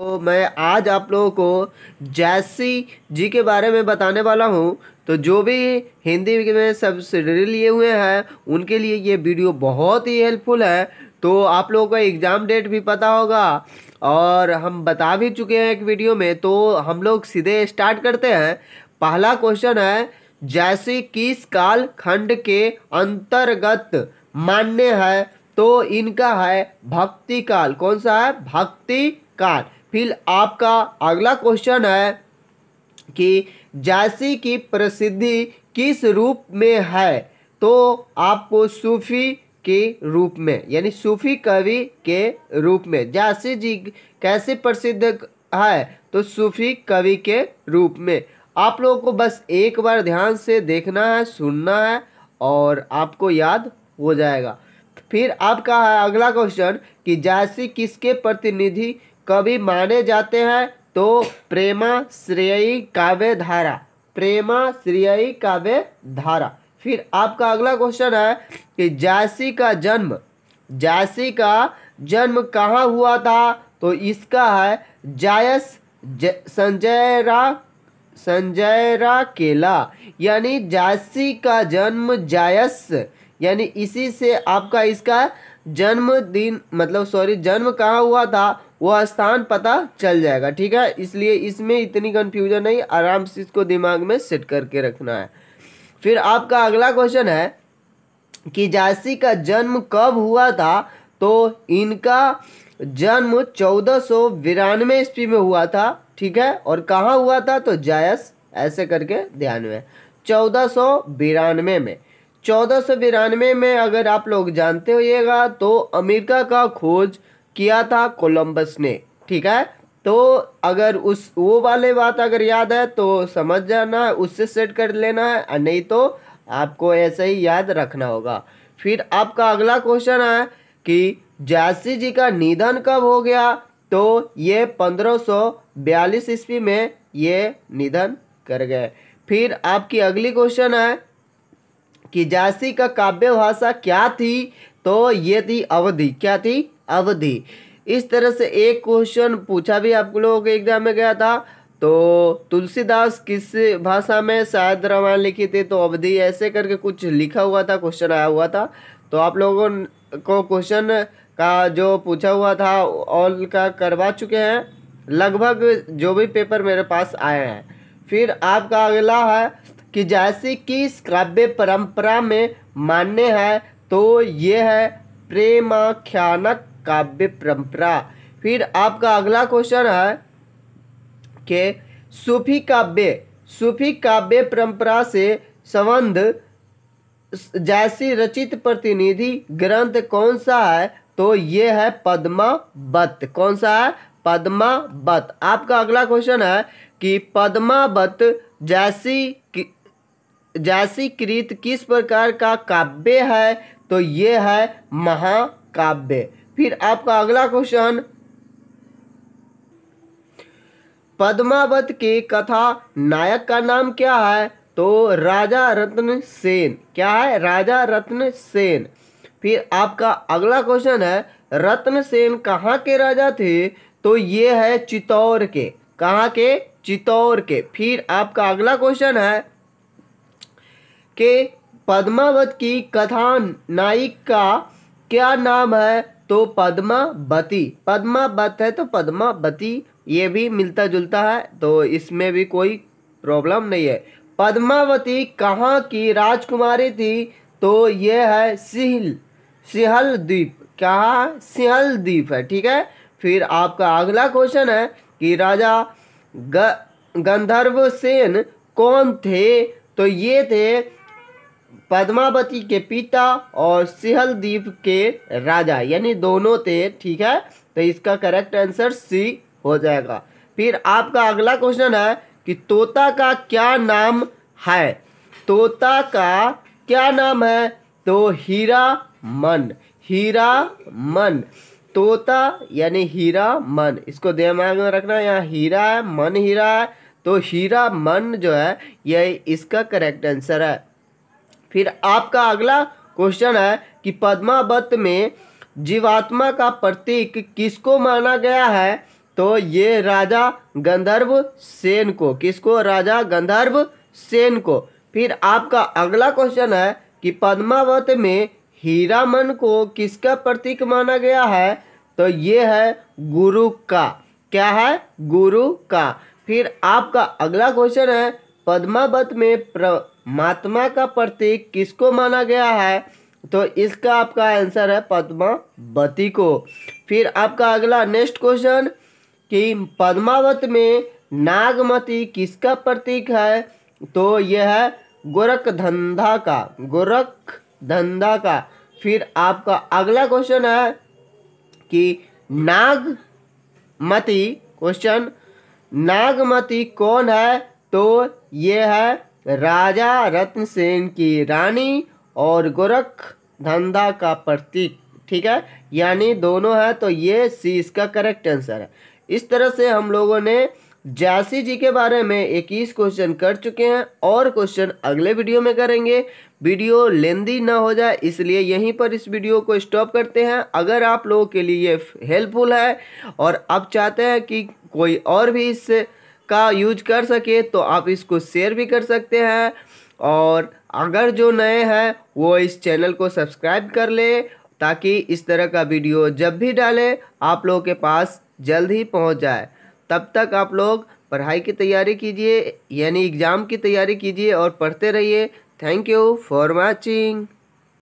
तो मैं आज आप लोगों को जैसी जी के बारे में बताने वाला हूँ तो जो भी हिंदी में सब्सिडरी लिए हुए हैं उनके लिए ये वीडियो बहुत ही हेल्पफुल है तो आप लोगों का एग्ज़ाम डेट भी पता होगा और हम बता भी चुके हैं एक वीडियो में तो हम लोग सीधे स्टार्ट करते हैं पहला क्वेश्चन है जैसे किस काल खंड के अंतर्गत मान्य है तो इनका है भक्ति काल कौन सा है भक्ति काल फिर आपका अगला क्वेश्चन है कि जायसी की प्रसिद्धि किस रूप में है तो आपको सूफी के रूप में यानी सूफी कवि के रूप में जायसी जी कैसे प्रसिद्ध है तो सूफी कवि के रूप में आप लोगों को बस एक बार ध्यान से देखना है सुनना है और आपको याद हो जाएगा फिर आपका है अगला क्वेश्चन कि जायसी किसके प्रतिनिधि कवि माने जाते हैं तो प्रेमा श्रेयी काव्य धारा प्रेमा श्रेयी काव्य धारा फिर आपका अगला क्वेश्चन है कि जासी का जन्म जासी का जन्म कहाँ हुआ था तो इसका है जायस ज, संजयरा केला यानी जासी का जन्म जायस यानी इसी से आपका इसका जन्मदिन मतलब सॉरी जन्म कहाँ हुआ था वह स्थान पता चल जाएगा ठीक है इसलिए इसमें इतनी कन्फ्यूजन नहीं आराम से इसको दिमाग में सेट करके रखना है फिर आपका अगला क्वेश्चन है कि जासी का जन्म कब हुआ था तो इनका जन्म चौदह सौ बिरानवे ईस्वी में हुआ था ठीक है और कहाँ हुआ था तो जायस ऐसे करके ध्यान में चौदह सौ बिरानवे में चौदह सौ बिरानवे में अगर आप लोग जानते होइएगा तो अमेरिका का खोज किया था कोलंबस ने ठीक है तो अगर उस वो वाले बात अगर याद है तो समझ जाना है उससे सेट कर लेना है नहीं तो आपको ऐसे ही याद रखना होगा फिर आपका अगला क्वेश्चन है कि जायसी जी का निधन कब हो गया तो ये 1542 ईस्वी में ये निधन कर गए फिर आपकी अगली क्वेश्चन है कि जायसी का काव्य भाषा क्या थी तो ये थी अवधि क्या थी अवधि इस तरह से एक क्वेश्चन पूछा भी आप लोगों के एग्जाम में गया था तो तुलसीदास किस भाषा में शायद रामायण लिखी थी तो अवधि ऐसे करके कुछ लिखा हुआ था क्वेश्चन आया हुआ था तो आप लोगों को क्वेश्चन का जो पूछा हुआ था ऑल का करवा चुके हैं लगभग जो भी पेपर मेरे पास आए हैं फिर आपका अगला है कि जैसे कि काव्य परंपरा में मान्य है तो ये है प्रेमाख्यानक काव्य परंपरा फिर आपका अगला क्वेश्चन है कि सूफी काव्य सूफी काव्य परंपरा से संबंध जैसी रचित प्रतिनिधि ग्रंथ कौन सा है तो ये है पद्मावत कौन सा है पद्मावत आपका अगला क्वेश्चन है कि पद्मावत जैसी जैसी कृत किस प्रकार का काव्य है तो ये है महाकाव्य फिर आपका अगला क्वेश्चन पद्मावत की कथा नायक का नाम क्या है तो राजा रत्न सेन क्या है राजा रत्न सेन फिर आपका अगला क्वेश्चन है रत्न सेन कहाँ के राजा थे तो ये है चित्तौर के कहाँ के चित्तौर के फिर आपका अगला क्वेश्चन है कि पद्मावत की कथा नायिक का क्या नाम है तो पद्मावती पद्मावत है तो पद्मावती ये भी मिलता जुलता है तो इसमें भी कोई प्रॉब्लम नहीं है पद्मावती कहाँ की राजकुमारी थी तो ये है सिहल सिहल द्वीप क्या सिहल द्वीप है ठीक है फिर आपका अगला क्वेश्चन है कि राजा ग गंधर्व सेन कौन थे तो ये थे पद्मावती के पिता और सिहलदीप के राजा यानी दोनों थे ठीक है तो इसका करेक्ट आंसर सी हो जाएगा फिर आपका अगला क्वेश्चन है कि तोता का क्या नाम है तोता का क्या नाम है तो हीरा मन हीरा मन तोता यानी हीरा मन इसको दिमाग में रखना यहाँ हीरा है मन हीरा है तो हीरा मन जो है यह इसका करेक्ट आंसर है फिर आपका अगला क्वेश्चन है कि पद्मावत में जीवात्मा का प्रतीक किसको माना गया है तो ये राजा गंधर्व सेन को किसको राजा गंधर्व सेन को फिर आपका अगला क्वेश्चन है कि पद्मावत में हीरामन को किसका प्रतीक माना गया है तो ये है गुरु का क्या है गुरु का फिर आपका अगला क्वेश्चन है पद्मावत में प्र महात्मा का प्रतीक किसको माना गया है तो इसका आपका आंसर है पद्मावती को फिर आपका अगला नेक्स्ट क्वेश्चन कि पद्मावत में नागमती किसका प्रतीक है तो यह है गोरख धंधा का गोरख धंधा का फिर आपका अगला क्वेश्चन है कि नागमती क्वेश्चन नागमती कौन है तो यह है राजा रत्न सेन की रानी और गोरख धंधा का प्रतीक ठीक है यानी दोनों है तो ये सी इसका करेक्ट आंसर है इस तरह से हम लोगों ने जासी जी के बारे में इक्कीस क्वेश्चन कर चुके हैं और क्वेश्चन अगले वीडियो में करेंगे वीडियो लेंदी ना हो जाए इसलिए यहीं पर इस वीडियो को स्टॉप करते हैं अगर आप लोगों के लिए ये हेल्पफुल है और आप चाहते हैं कि कोई और भी इससे का यूज कर सके तो आप इसको शेयर भी कर सकते हैं और अगर जो नए हैं वो इस चैनल को सब्सक्राइब कर ले ताकि इस तरह का वीडियो जब भी डालें आप लोगों के पास जल्द ही पहुंच जाए तब तक आप लोग पढ़ाई की तैयारी कीजिए यानी एग्ज़ाम की तैयारी कीजिए और पढ़ते रहिए थैंक यू फॉर वॉचिंग